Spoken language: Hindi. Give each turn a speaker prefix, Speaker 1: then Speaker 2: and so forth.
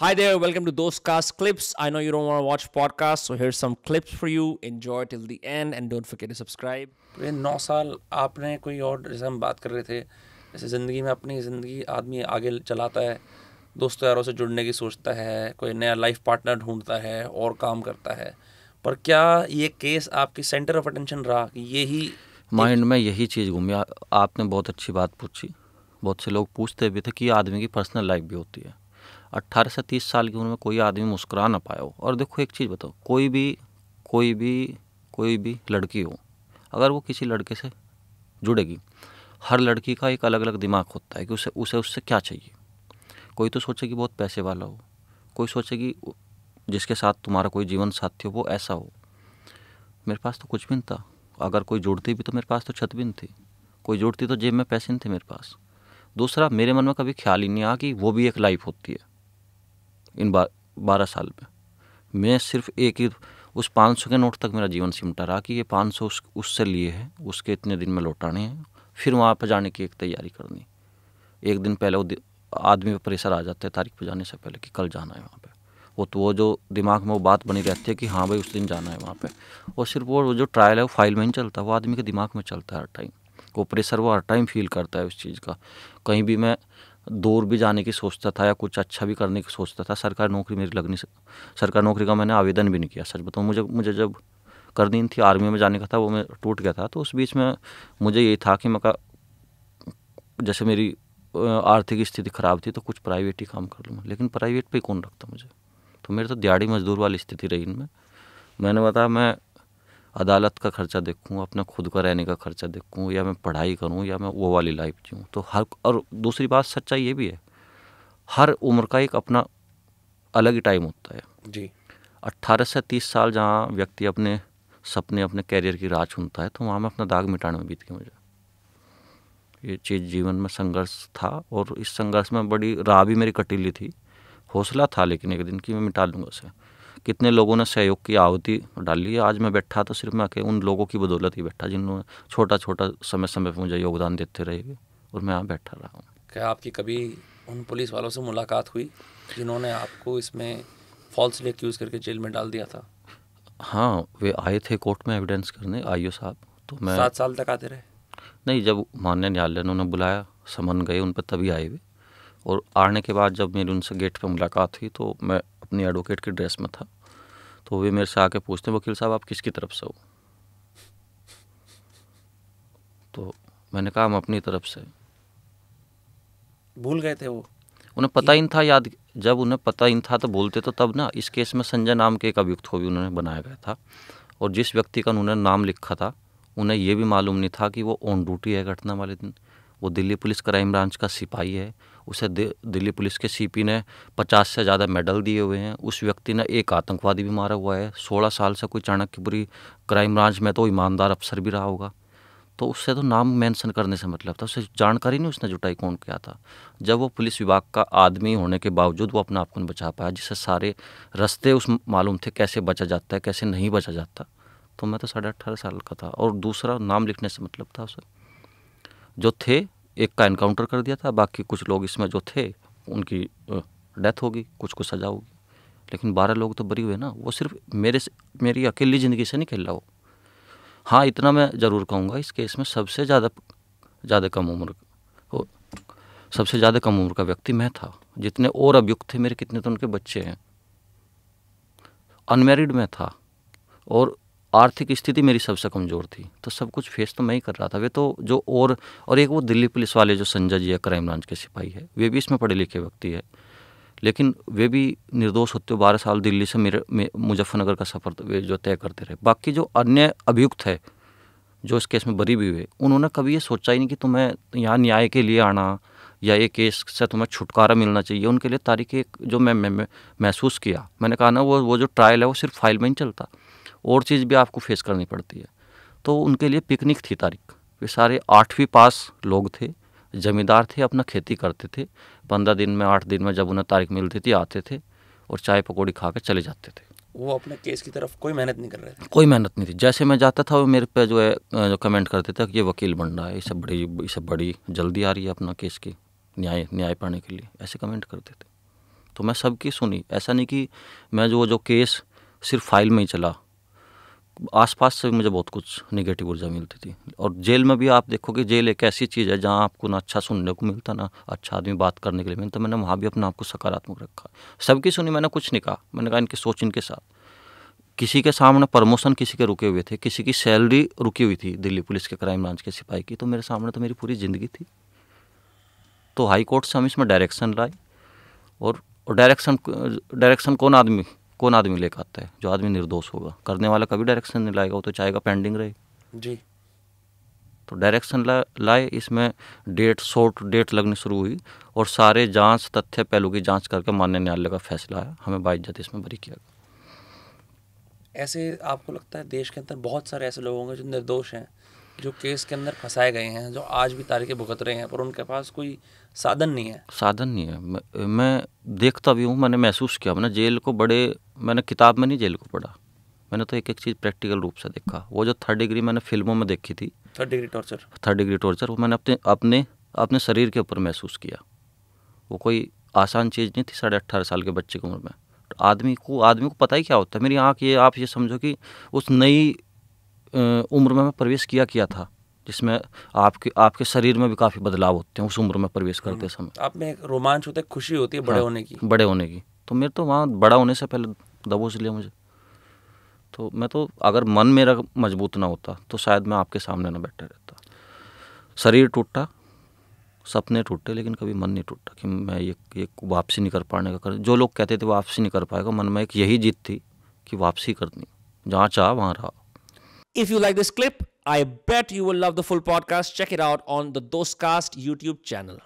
Speaker 1: Hi there, welcome to those cast clips. I know you don't want to watch podcasts, so here's some clips for you. Enjoy till the end and don't forget to subscribe. ये नौ साल आपने कोई और जैसे हम बात कर रहे थे जैसे ज़िंदगी में अपनी ज़िंदगी आदमी आगे चलाता है दोस्तों यारों से जुड़ने की सोचता है कोई नया लाइफ पार्टनर ढूंढता है और काम करता है पर क्या ये केस आपकी सेंटर ऑफ अटेंशन रहा यही
Speaker 2: माइंड में यही चीज़ घूमी आपने बहुत अच्छी बात पूछी बहुत से लोग पूछते भी थे कि आदमी की पर्सनल लाइफ भी होती है अट्ठारह से तीस साल की उम्र में कोई आदमी मुस्कुरा ना पाया हो और देखो एक चीज़ बताओ कोई भी कोई भी कोई भी लड़की हो अगर वो किसी लड़के से जुड़ेगी हर लड़की का एक अलग अलग दिमाग होता है कि उसे उसे उससे क्या चाहिए कोई तो सोचे कि बहुत पैसे वाला हो कोई सोचे कि जिसके साथ तुम्हारा कोई जीवन साथी हो वो ऐसा हो मेरे पास तो कुछ भी नहीं था अगर कोई जुड़ती भी तो मेरे पास तो छत भी नहीं थी कोई जुड़ती तो जेब में पैसे नहीं थे मेरे पास दूसरा मेरे मन में कभी ख्याल ही नहीं आया कि वो भी एक लाइफ होती है इन बारह साल में मैं सिर्फ एक ही उस पाँच सौ के नोट तक मेरा जीवन सिमटा रहा कि ये पाँच सौ उस, उससे लिए है उसके इतने दिन में लौटाने हैं फिर वहाँ पर जाने की एक तैयारी करनी एक दिन पहले वो आदमी पर प्रेशर आ जाता है तारीख पर जाने से पहले कि कल जाना है वहाँ पर वो तो वो जो दिमाग में वो बात बनी रहती है कि हाँ भाई उस दिन जाना है वहाँ पर और सिर्फ वो जो ट्रायल है वो फाइल में नहीं चलता वो आदमी के दिमाग में चलता है हर टाइम वो प्रेशर वो हर टाइम फील करता है उस चीज़ का कहीं भी मैं दूर भी जाने की सोचता था या कुछ अच्छा भी करने की सोचता था सरकारी नौकरी मेरी लगनी नहीं सरकारी नौकरी का मैंने आवेदन भी नहीं किया सच बताऊँ मुझे मुझे जब करनी थी आर्मी में जाने का था वो मैं टूट गया था तो उस बीच में मुझे ये था कि मैं जैसे मेरी आर्थिक स्थिति ख़राब थी तो कुछ प्राइवेट ही काम कर लूँ लेकिन प्राइवेट पर कौन रखता मुझे तो मेरी तो दिहाड़ी मजदूर वाली स्थिति रही इनमें मैंने बताया मैं अदालत का खर्चा देखूँ अपना खुद का रहने का खर्चा देखूँ या मैं पढ़ाई करूँ या मैं वो वाली लाइफ जीऊँ तो हर और दूसरी बात सच्चाई ये भी है हर उम्र का एक अपना अलग ही टाइम होता है जी अट्ठारह से तीस साल जहाँ व्यक्ति अपने सपने अपने कैरियर की राह चुनता है तो वहाँ मैं अपना दाग मिटाने में बीत गया मुझे ये चीज़ जीवन में संघर्ष था और इस संघर्ष में बड़ी राह भी मेरी कटीली थी हौसला था लेकिन एक दिन कि मैं मिटा लूँगा उसे कितने लोगों ने सहयोग की आहुति डाली है आज मैं बैठा तो सिर्फ मैं उन लोगों की बदौलत ही बैठा जिन्होंने छोटा छोटा समय समय पर मुझे योगदान देते रहे और मैं यहाँ बैठा रहा हूँ
Speaker 1: क्या आपकी कभी उन पुलिस वालों से मुलाकात हुई जिन्होंने आपको इसमें फॉल्सली एक्यूज़ करके जेल में डाल दिया था
Speaker 2: हाँ वे आए थे कोर्ट में एविडेंस करने आईओ साहब तो मैं सात साल तक आते रहे नहीं जब मान्य न्यायालय ने उन्हें बुलाया समन गए उन पर तभी आए हुए और आने के बाद जब मेरी उनसे गेट पर मुलाकात हुई तो मैं अपनी एडवोकेट की ड्रेस में था तो वे मेरे से आके पूछते हैं वकील साहब आप किसकी तरफ से हो तो मैंने कहा हम अपनी तरफ से
Speaker 1: भूल गए थे वो
Speaker 2: उन्हें पता ही नहीं था याद जब उन्हें पता ही नहीं था तो बोलते तो तब ना इस केस में संजय नाम के एक अभियुक्त को भी उन्होंने बनाया गया था और जिस व्यक्ति का उन्होंने नाम लिखा था उन्हें यह भी मालूम नहीं था कि वो ऑन ड्यूटी है घटना वाले दिन वो दिल्ली पुलिस क्राइम ब्रांच का सिपाही है उसे दिल्ली पुलिस के सीपी ने 50 से ज़्यादा मेडल दिए हुए हैं उस व्यक्ति ने एक आतंकवादी भी मारा हुआ है 16 साल से कोई चाणक्यपुरी क्राइम ब्रांच में तो ईमानदार अफसर भी रहा होगा तो उससे तो नाम मेंशन करने से मतलब था उसे जानकारी नहीं उसने जुटाई कौन क्या था जब वो पुलिस विभाग का आदमी होने के बावजूद वो अपना आप को बचा पाया जिससे सारे रास्ते उस मालूम थे कैसे बचा जाता है कैसे नहीं बचा जाता तो मैं तो साढ़े अट्ठारह साल का था और दूसरा नाम लिखने से मतलब था उसे जो थे एक का इनकाउंटर कर दिया था बाकी कुछ लोग इसमें जो थे उनकी डेथ होगी कुछ को सजा होगी लेकिन बारह लोग तो बरी हुए ना वो सिर्फ मेरे से मेरी अकेली ज़िंदगी से नहीं खेल रहा वो हाँ इतना मैं ज़रूर कहूँगा इस केस में सबसे ज़्यादा ज़्यादा कम उम्र हो सबसे ज़्यादा कम उम्र का व्यक्ति मैं था जितने और अभियुक्त थे मेरे कितने तो उनके बच्चे हैं अनमेरिड में था और आर्थिक स्थिति मेरी सबसे कमज़ोर थी तो सब कुछ फेस तो मैं ही कर रहा था वे तो जो और और एक वो दिल्ली पुलिस वाले जो संजय जी है क्राइम ब्रांच के सिपाही है वे भी इसमें पढ़े लिखे व्यक्ति है लेकिन वे भी निर्दोष होते हो बारह साल दिल्ली से मेरे मुजफ्फरनगर का सफ़र तो वे जो तय करते रहे बाकी जो अन्य अभियुक्त है जो इस केस में बरी भी हुए उन्होंने कभी ये सोचा ही नहीं कि तुम्हें यहाँ न्याय के लिए आना या ये केस से तुम्हें छुटकारा मिलना चाहिए उनके लिए तारीख एक जो मैं महसूस किया मैंने कहा ना वो वो जो ट्रायल है वो सिर्फ फाइल में ही चलता और चीज़ भी आपको फेस करनी पड़ती है तो उनके लिए पिकनिक थी तारीख वे सारे आठवीं पास लोग थे ज़मींदार थे अपना खेती करते थे पंद्रह दिन में आठ दिन में जब उन्हें तारीख मिलती थी आते थे और चाय पकौड़ी खा कर चले जाते थे
Speaker 1: वो अपने केस की तरफ कोई मेहनत नहीं कर रहे थे
Speaker 2: कोई मेहनत नहीं थी जैसे मैं जाता था वो मेरे पे जो है जो कमेंट करते थे कि ये वकील बन रहा है ये सब बड़ी ये सब बड़ी जल्दी आ रही है अपना केस की न्याय न्याय पाने के लिए ऐसे कमेंट करते थे तो मैं सबकी सुनी ऐसा नहीं कि मैं जो जो केस सिर्फ फाइल में ही चला आसपास से भी मुझे बहुत कुछ निगेटिव ऊर्जा मिलती थी और जेल में भी आप देखोगे जेल एक ऐसी चीज़ है जहाँ आपको ना अच्छा सुनने को मिलता ना अच्छा आदमी बात करने के लिए मिलता मैंने वहाँ भी अपने आप को सकारात्मक रखा सबकी सुनी मैंने कुछ नहीं कहा मैंने कहा इनकी सोच इनके साथ किसी के सामने प्रमोशन किसी के रुके हुए थे किसी की सैलरी रुकी हुई थी दिल्ली पुलिस के क्राइम ब्रांच के सिपाही की तो मेरे सामने तो मेरी पूरी ज़िंदगी थी तो हाई कोर्ट से हम इसमें डायरेक्शन लाए और डायरेक्शन डायरेक्शन कौन आदमी कौन आदमी लेकर आता है जो आदमी निर्दोष होगा करने वाला कभी डायरेक्शन नहीं लाएगा वो तो चाहेगा पेंडिंग रहे जी तो डायरेक्शन ला, लाए इसमें डेट शॉर्ट डेट लगनी शुरू हुई और सारे जांच तथ्य पहलू की जांच करके मान्य न्यायालय का फैसला आया हमें बाइज्जत इसमें बरी किया
Speaker 1: गया ऐसे आपको लगता है देश के अंदर बहुत सारे ऐसे लोग होंगे जो निर्दोष हैं जो केस के अंदर फंसाए गए हैं जो आज भी तारीखें भुगत रहे हैं पर उनके पास कोई साधन नहीं है
Speaker 2: साधन नहीं है मैं, मैं देखता भी हूँ मैंने महसूस किया मैंने जेल को बड़े मैंने किताब में नहीं जेल को पढ़ा मैंने तो एक एक चीज़ प्रैक्टिकल रूप से देखा वो जो थर्ड डिग्री मैंने फिल्मों में देखी थी third degree torture third degree torture वो मैंने अपने अपने अपने शरीर के ऊपर महसूस किया वो कोई आसान चीज़ नहीं थी साढ़े अट्ठारह साल के बच्चे की उम्र में आदमी को आदमी को पता ही क्या होता है मेरी आँख ये आप ये समझो कि उस नई उम्र में प्रवेश किया किया था जिसमें आपके आपके शरीर में भी काफ़ी बदलाव होते हैं उस उम्र में प्रवेश करते हम्म। समय
Speaker 1: आप में एक रोमांच होता है खुशी होती है बड़े हाँ, होने की बड़े
Speaker 2: होने की तो मेरे तो वहाँ बड़ा होने से पहले दबोच लिया मुझे तो मैं तो अगर मन मेरा मजबूत ना होता तो शायद मैं आपके सामने ना बैठा रहता शरीर टूटा सपने टूटे लेकिन कभी मन नहीं टूटा कि मैं ये ये वापसी नहीं कर पाने का कर जो लोग कहते थे वापसी नहीं कर पाएगा मन में एक यही जीत थी कि वापसी करनी जहाँ चाह वहाँ रहा
Speaker 1: If you like this clip, I bet you will love the full podcast. Check it out on the Dostcast YouTube channel.